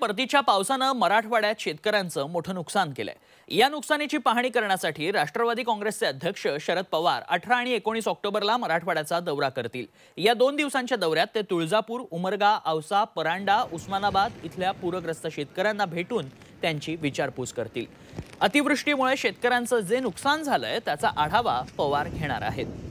परतीच्या पावसानं मराठवाड्यात शेतकऱ्यांचं मोठं नुकसान केलंय या नुकसानीची पाहणी करण्यासाठी राष्ट्रवादी काँग्रेसचे अध्यक्ष शरद पवार अठरा आणि एकोणीस ऑक्टोबरला मराठवाड्याचा दौरा करतील या दोन दिवसांच्या दौऱ्यात ते तुळजापूर उमरगा औसा परांडा उस्मानाबाद इथल्या पूरग्रस्त शेतकऱ्यांना भेटून त्यांची विचारपूस करतील अतिवृष्टीमुळे शेतकऱ्यांचं जे नुकसान झालंय त्याचा आढावा पवार घेणार आहेत